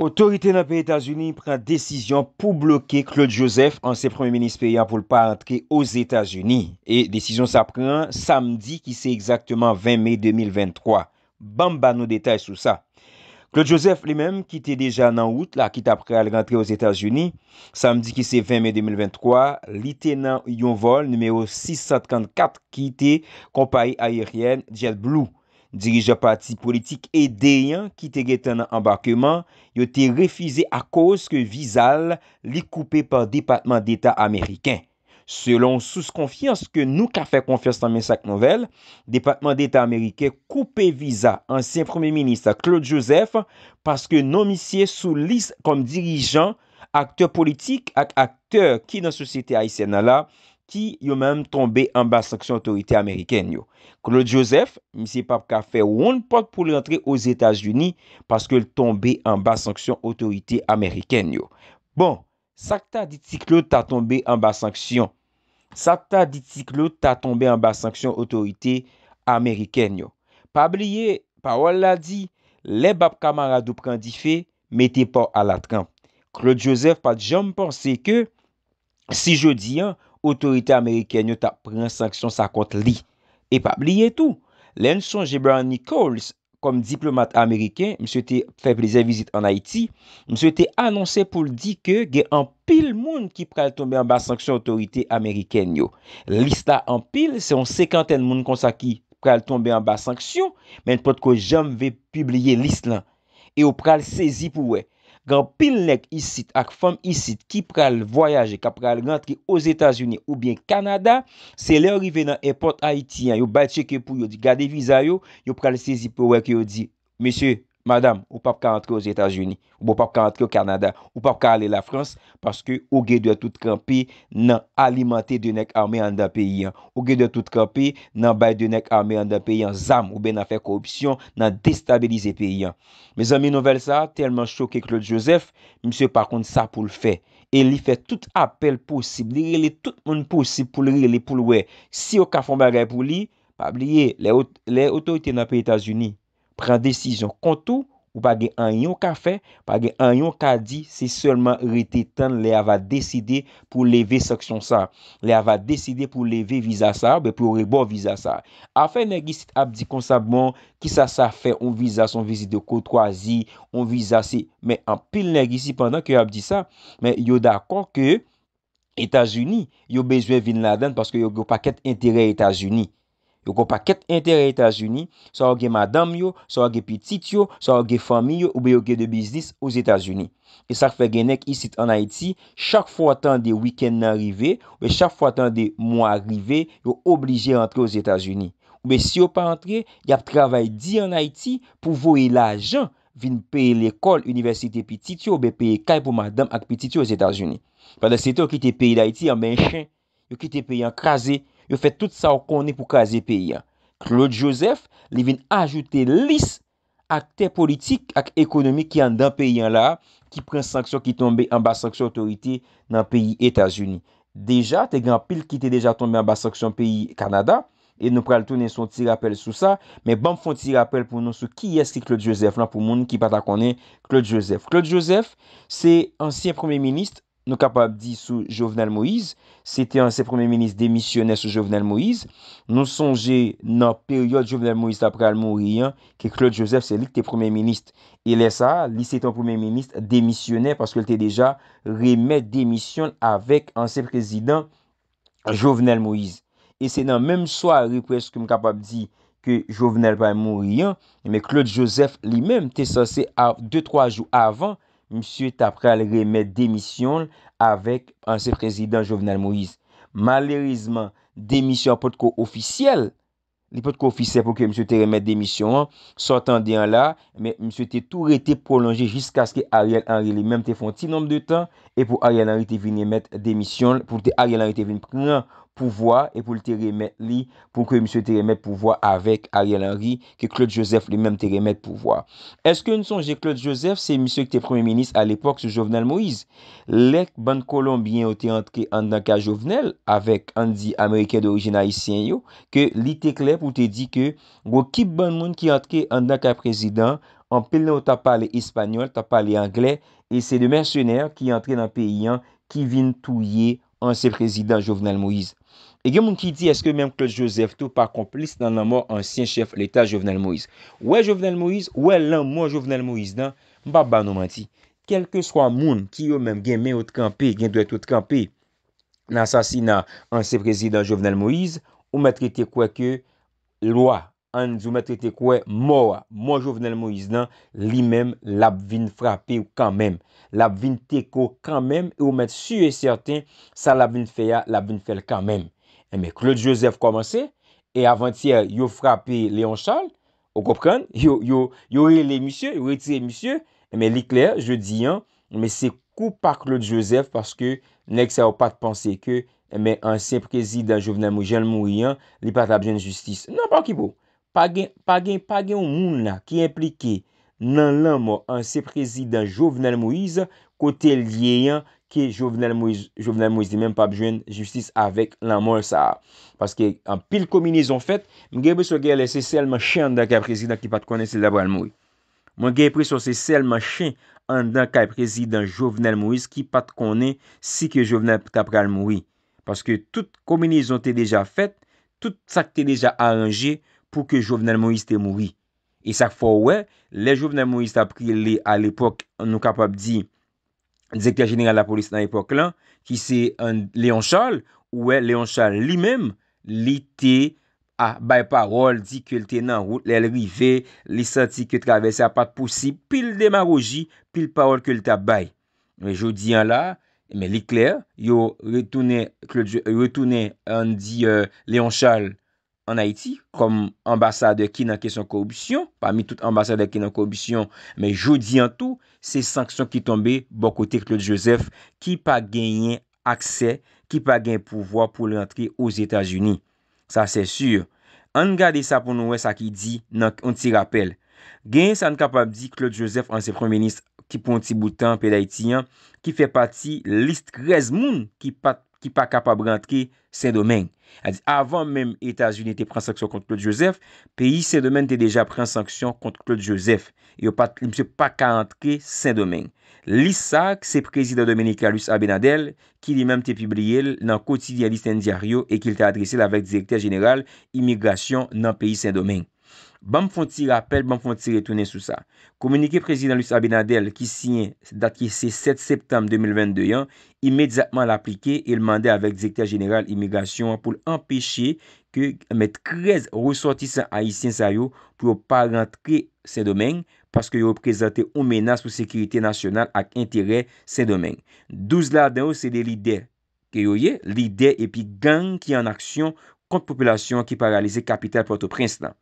Otorite nan pe Etats-Unis pren desisyon pou bloke Claude Joseph an se premi menispeya pou l pa rentre os Etats-Unis. E desisyon sa pren samdi ki se exakteman 20 mei 2023. Bamba nou detay sou sa. Claude Joseph li menm ki te deja nan out la ki ta pre al rentre os Etats-Unis. Samdi ki se 20 mei 2023, litenan yon vol numero 644 ki te kompaye ayeryen JetBlue. Dirije pati politik e deyan ki te geten nan ambakeman, yo te refize akos ke vizal li koupe par Depatman d'Etat Ameriken. Selon sous konfians ke nou ka fè konfians tan mensak novel, Depatman d'Etat Ameriken koupe vizal ansyen Premier Ministre Claude Joseph paske nomisye sou lis kom dirijan akteur politik ak akteur ki nan sosyete Aysen ala, ki yo mèm tombe an bas sanksyon otorite Ameriken yo. Claude Joseph, mi se pap ka fe woun pot pou lè entre os Etats-Unis, paske lè tombe an bas sanksyon otorite Ameriken yo. Bon, sak ta dit si Claude ta tombe an bas sanksyon, sak ta dit si Claude ta tombe an bas sanksyon otorite Ameriken yo. Pa bliye, pa wèl la di, lè bab kamara dupran di fe, mète pa alatran. Claude Joseph pat jèm pense ke, si jo di an, Otorite Ameriken yo ta pren sanksyon sa kont li. E pa bli etou. Len son Jebran Nichols, kom diplomat Ameriken, mswe te fe pleze vizit an Haiti, mswe te anonsen pou l di ke ge an pil moun ki pral tombe an ba sanksyon otorite Ameriken yo. Lista an pil, se yon sekanten moun konsa ki pral tombe an ba sanksyon, men pot ko jam ve publie list lan. E yo pral sezi pou wey. kan pil nek isit ak fam isit ki pral voyaje, ka pral rentre os Etasunye ou bien Kanada, se le orive nan airport Haitien, yo bayt cheke pou, yo di gade viza yo, yo pral sezi pou wek, yo di, Mesey, Madame, ou pape ka antre yo Etas-Uni, ou pape ka antre yo Kanada, ou pape ka ale la Frans, paske ou ge dwe tout kampi nan alimante denek arme an da peyi an. Ou ge dwe tout kampi nan bay denek arme an da peyi an, zam ou be nan fe koroption, nan destabilize peyi an. Me zami nouvel sa, telman chok e Claude Joseph, mse par konde sa pou l fe. E li fe tout apel posib, li li tout moun posib pou li li pou l we. Si yo ka fomba gay pou li, pa bliye, le otorite nan peyi Etas-Uni. Pren desisyon kontou, ou pa gen an yon ka fe, pa gen an yon ka di, se solman rete tan le ava deside pou leve seksyon sa. Le ava deside pou leve viza sa, be pou rebo viza sa. Afen negisit ap di konsabman ki sa sa fe, on viza son vizi de kotwazi, on viza se, men an pil negisit pandan ki ap di sa, men yo dakon ke Etajuni yo bezwe vin la den, paske yo yo paket entere Etajuni. Yo kompa ket entere Etasuni, sa ouge madam yo, sa ouge pitit yo, sa ouge fami yo, oube yo ge de biznis ouz Etasuni. E sak fe genek isit an Aiti, chak fwa tan de wikend nan rive, oube chak fwa tan de mwa rive, yo oblije rentre ouz Etasuni. Oube si yo pa rentre, yap travay di an Aiti pou vouye la jan vin peye lekol, universite pitit yo, oube peye kay pou madam ak pitit yo ouz Etasuni. Pade se te yo ki te peye l'Aiti an benshin, yo ki te peye an krasi. yo fè tout sa w konè pou kaze peyi an. Claude Joseph, li vin ajoute lis ak te politik ak ekonomi ki an dan peyi an la, ki pren sanksyon ki tombe an bas sanksyon otorite nan peyi Etasuni. Deja, te gran pil ki te deja tombe an bas sanksyon peyi Kanada, e nou pral toune son ti rappel sou sa, men ban fon ti rappel pou nou sou ki eske Claude Joseph lan pou moun ki pata konè Claude Joseph. Claude Joseph, se ansyen premier ministre, nou kapap di sou Jovenel Moïse, se te anse premier ministre demisyonè sou Jovenel Moïse, nou sonje nan peryode Jovenel Moïse apre al-Mourien, ke Claude Joseph se lik te premier ministre. E lè sa, li se te an premier ministre demisyonè, paske lè te deja remè demisyonè avèk anse prezident Jovenel Moïse. E se nan mèm soya represke m kapap di ke Jovenel pa al-Mourien, me Claude Joseph li mèm te sase a 2-3 jou avan msye tapre al remet demisyon avèk anse prezident Jovenel Moïse. Malerizman, demisyon potko ofisyel, li potko ofisyen pou ke msye te remet demisyon, sotan diyan la, msye te tou rete prolonje jiska skè Ariel anre li menm te fon ti nom de tan, e pou Ariel anre te vini met demisyon, pou te Ariel anre te vini preman Pouvoi e pou lte remet li pou ke msye te remet pouvoi avek Ariel Henry ke Claude Joseph li menm te remet pouvoi. Eske nou sonje Claude Joseph se msye ki te premi menis a l epok se Jovenel Moise. Lek ban Colombien ou te antre an dan ka Jovenel avek Andy Amerike d'Origina Isenyo. Ke li te klep ou te di ke wou kip ban moun ki antre an dan ka prezident. An pel nou ta pale Espanyol, ta pale Angle. E se de mersyoner ki antre nan peyan Kevin Touye Moise. anse prezident Jovenel Moïse. E gen moun ki di, eske menm klose Joseph Tou pa komplis nan nan moun ansyen chef l'Etat Jovenel Moïse. Ouè Jovenel Moïse, ouè lan moun Jovenel Moïse, nan mba ba nou manti. Kelke swa moun ki yo menm gen men outkampi, gen dwe toutkampi nan sasina anse prezident Jovenel Moïse, ou mè trite kweke lwa. an di ou mè trite kouè, mòwa, mò jovenel mou iz nan, li mèm la bvin frape ou kan mèm la bvin te kou kan mèm, e ou mèm si ou e sèrtè, sa la bvin fè ya la bvin fèl kan mèm, e mè Claude Joseph komanse, e avantiè yo frape Léon Charles ou kopren, yo, yo, yo re lè misye, yo re tire misye, e mè li kler je di yon, e mè se kou pa Claude Joseph, paske nèk sa ou pa te panse ke, mè ansè prezid an jovenel mou, jèl mou yon li pata bjen justice, nan pa kibou pa gen yon moun la ki implike nan lanmò an se prezidant Jovenel Moïse kote lyeyan ki Jovenel Moïse di menm pa bjwen justice avèk lanmò sa. Paske an pil komini zon fèt, mwen gen prezidant Jovenel Moïse ki pat kone. Paske tout komini zon te deja fèt, tout sak te deja aranje, pou ke Jouvenel Moïse te mouri. E sak fò wè, le Jouvenel Moïse ta pri lè al epok, nou kapap di, de zekte general la polis nan epok lan, ki se Leon Charles, wè Leon Charles li mèm, li te a bay parol, di ke l te nan route, lè l rive, li santi ke travesse a pat posib, pil demarogi, pil parol ke l te bay. Jou di an la, men li kler, yo retounen, yo retounen, an di Leon Charles, An Haiti, kom ambasade ki nan kesyon korobisyon, pa mi tout ambasade ki nan korobisyon, men joudi an tou, se sanksyon ki tombe, bo kote Claude Joseph, ki pa genyen aksè, ki pa genyen pouvoi pou le antre yoz Etats-Unis. Sa se sur. An gade sa pou nouwe sa ki di, nan non, ti rappel. Genyen sa an kapabdi Claude Joseph an se premier ministre ki pon ti boutan pe l'Haitiyan, ki fe pati list 13 moun ki pati ki pa kapab rentre Saint-Domingue. A di, avan menm Etats-Unis te pren sanksyon kontre Claude Joseph, peyi Saint-Domingue te deja pren sanksyon kontre Claude Joseph. Yon pa, yon se pa ka rentre Saint-Domingue. Li sa, se prezida Dominicalus Abedadel, ki li menm te pibriye nan Kotidialiste Ndiaryo e ki te adrese la vek direktèr genèral imigrasyon nan peyi Saint-Domingue. Bamfon ti rappel, bamfon ti retounen sou sa. Komunike prezident Luce Abinadel ki siye dat ki se 7 septem 2022 an, imedjatman l'aplike, il mande avek dekter general imigrasyon pou l'empeche ke met krez ressorti sa Aïsien Sayo pou yo pa rentre se domen paske yo prezente ou menas pou sekirite nasyonal ak interè se domen. Douz la den ou se de l'ide, ki yo ye, l'ide epi gang ki an aksyon kont popolasyon ki paralize kapital poto prens nan.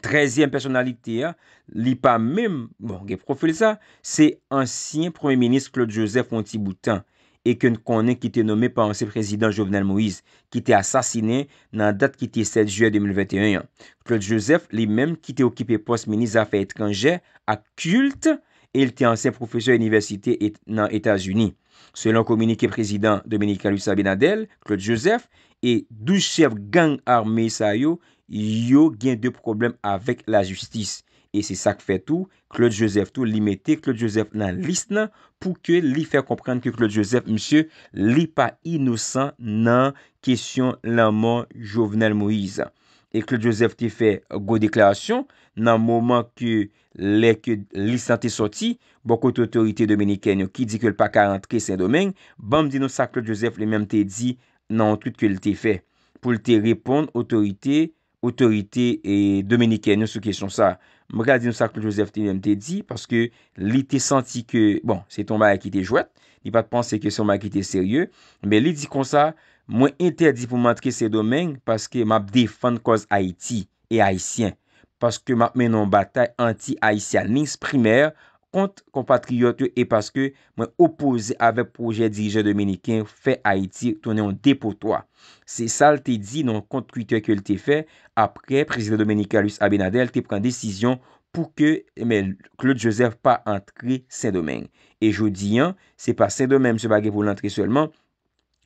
Trezyen personalite ya li pa mem, bon gen profil sa, se ansyen premier ministre Claude Joseph Fontiboutin e ken konen ki te nome pa ansen prezident Jovenel Moïse ki te asasine nan dat ki te 7 juay 2021. Claude Joseph li mem ki te okipe post-ministre afa etkanger akulte el te ansen profesyon universite nan Etats-Unis. Selon komunike prezident Dominique Calusa-Benedel, Claude Joseph, E douchev gang arme sa yo, yo gen de problem avek la justis. E se sak fe tou, Claude Joseph tou li mette Claude Joseph nan list nan pou ke li fe komprende ke Claude Joseph, msye, li pa inousan nan kesyon la man Jovenel Moïse. E Claude Joseph te fe go deklarasyon nan mouman ke li sante soti, bako te otorite Dominiken yo ki di ke l pa ka rentre se domen, bam di nou sak Claude Joseph le menm te di, nan tout ke li te fe, pou li te repond otorite, otorite et dominiken yo sou kesyon sa mwen kade di nou sa kou josef tenye mte di paske li te senti ke bon, se ton maye ki te jwet, ni pat panse ke son maye ki te serye, men li di kon sa, mwen interdi pou mantre se domen, paske m ap defan kouz Haiti et Haitien paske m ap menon batay anti Haitien, nins primer kont kompatriote e paske mwen opose avè proje dirije Dominikien fè Haiti tounè an depotwa. Se sal te di nan kont kuitè ke l te fè, apre, prezident Dominika Louis Abinadel te pren desisyon pou ke, men, Claude Joseph pa antre Saint-Domingue. E jodi an, se pa Saint-Domingue se bagè volantre selman,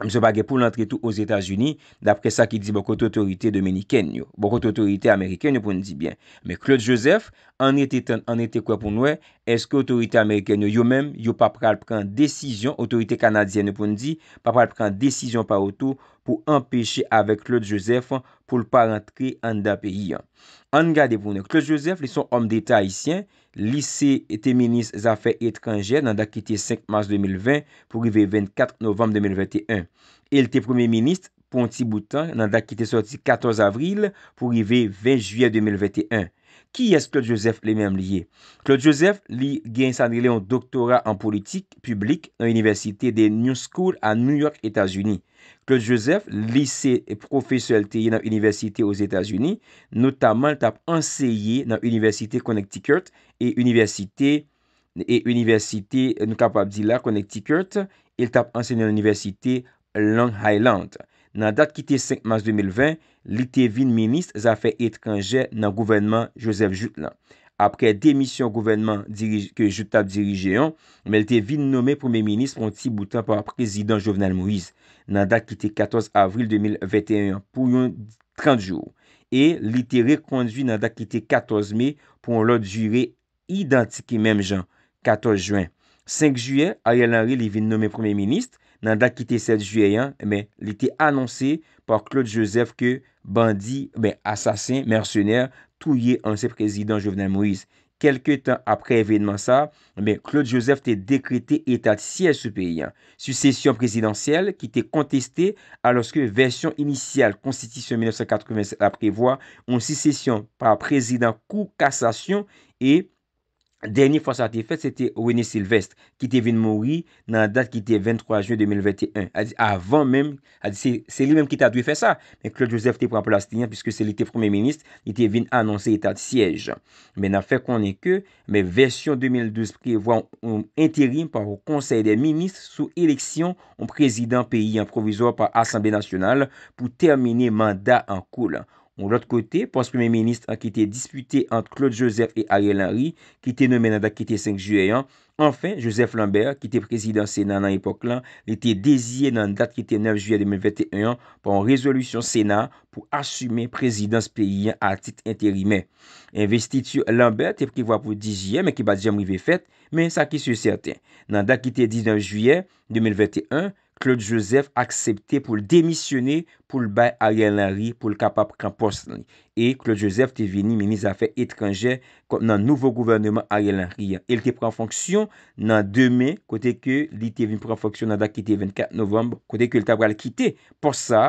Mse Baghe pou l'entre tout aux Etats-Unis, d'apre sa ki di bokot otorite Dominiken yo, bokot otorite Ameriken yo pou n di bien. Me Claude Joseph, an ete kwa pou noue, eske otorite Ameriken yo yo men, yo pap pral pran desisyon, otorite Kanadien yo pou n di, pap pral pran desisyon pa wotou, pou empèche avek Claude Joseph pou l pa rentre an da peyi an. Angade pou nou, Claude Joseph li son om deta haisyen, lise ete menis zafè etranger nan dakite 5 mars 2020 pou rive 24 novem 2021. El te premi menis Ponti Boutan nan dakite sorti 14 avril pou rive 20 juyè 2021. Ki es Claude Joseph le mèm liye? Claude Joseph li gen Sandile yon doktora an politik publik nan universite de New School an New York, Etats-Unis. Claude Joseph li se profesyalteye nan universite ouz Etats-Unis. Notaman, el tap enseye nan universite Connecticut et universite Nukapabdila, Connecticut. El tap enseye nan universite Long Highland. Nan dat ki te 5 mars 2020, li te vin minist zafè etranger nan gouvenman Joseph Jutlan. Apre demisyon gouvenman ke Jutlan dirije yon, me li te vin nomè premier minist pon ti boutan pa prezident Jovenel Moïse. Nan dat ki te 14 avril 2021, pou yon 30 jou. E li te rekondwi nan dat ki te 14 me pou yon lò djure identike menm jan, 14 juen. 5 juen, a yon lanri li vin nomè premier minist, Nan da ki te 7 juyeyan, men, li te anonsi par Claude Joseph ke bandi, men, asasin, mersenèr, touye anse prezident Jovenel Moïse. Kelke tan apre evèdman sa, men, Claude Joseph te dekrete etat siè soupeyen. Sucesyon prezidentiel ki te konteste aloske versyon inisyal konstitisyon 1987 aprevoa, ou secesyon par prezident Koukassasyon e... Derni fwa sa te fet, se te Winnie Sylvestre, ki te vin mori nan dat ki te 23 june 2021. A di, avan men, a di, se li men ki ta dwi fe sa. Men Claude Joseph te pran pou laste nyan, piske se li te frome minist, ki te vin anonser etat siyej. Men a fe konen ke, men versyon 2012 prevoan ou interim par ou konsey de minist sou eleksyon ou prezident peyi improvizor par Assemblée Nationale pou termine mandat an koul. Ou l'otre kote, Pons Premier Ministre an ki te disputé ant Claude Joseph et Ariel Henry, ki te nomen nan dat ki te 5 juye an. Anfen, Joseph Lambert, ki te prezident Sénat nan epok lan, li te dezye nan dat ki te 9 juye 2021 pou an rezolusyon Sénat pou asume prezidans peyi an a tit intérimè. Investitio Lambert te privoi pou 10 juye, men ki ba dijam rive fèt, men sa ki sou sèrtè. Nan dat ki te 19 juye 2021, Claude Joseph akseptè pou l'demisyonè pou l bay Aryan Lari pou l kapap kranponsan. E Claude Joseph te veni menis afe etranje kon nan nouvo gouvernement Aryan Lari. El te pren fonksyon nan 2 me, kote ke li te veni pren fonksyon nan dak ki te 24 novemb, kote ke el tabral ki te. Por sa,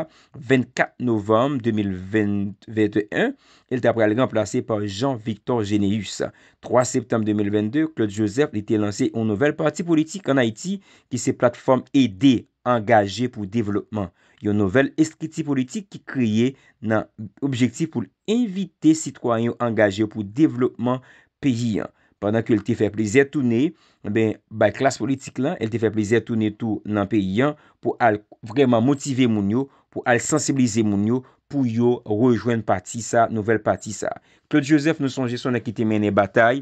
24 novemb 2021, el tabral gen plase par Jean-Victor Généus. 3 septembe 2022, Claude Joseph li te lanse ou nouvel parti politik an Haiti ki se platforme edé, angaje pou devlopman. Yon nouvel eskriti politik ki kriye nan objektif pou l'invite sitwaryon angaje pou devlopman peyi an. Pendan ki el te fè plizè toune, eh ba klas politik lan, el te fè plizè toune tou nan peyi an pou al vreman motive moun yo, pou al sensibilize moun yo pou yo rejoen pati sa, nouvel pati sa. Claude Joseph nou son jeson la ki te mene batay.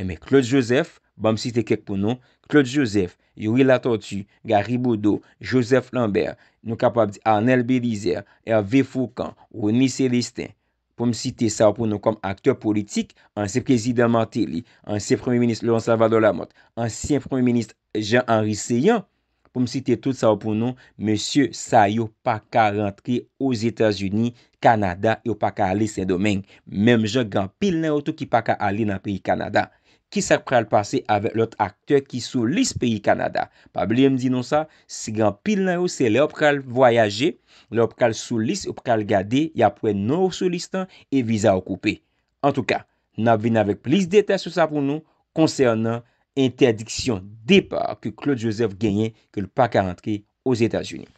Eme, eh Claude Joseph, ba msite kek pou nou, Claude Joseph, Yuril Atortu, Garibodo, Joseph Lambert, nou kapap di Arnel Belizer, Hervé Foucan, Rony Celestin, pou msite sa ou pou nou kom aktyor politik, ansyen prezident Martelly, ansyen premier ministre Laurent Salvador Lamotte, ansyen premier ministre Jean-Henri Seyant, pou msite tout sa ou pou nou, msye sa yo pa ka rentre yo z Etats-Unis, Kanada yo pa ka ale Saint-Domingue, menm je gan pil nen ou tou ki pa ka ale nan peyi Kanada. Ki sak pral pase avèk lòt akte ki sou lis peyi Kanada? Pablièm di nou sa, si gran pil nan yo, se lè op pral voyaje, lè op pral sou lis, op pral gade, ya pouen nou sou lis tan, e viza ou koupe. An tou ka, nan vin avèk plis detè sou sa pou nou, konsèrnan interdiksyon depar ke Claude Joseph genyen ke l'paka rentre o Zeta Jouni.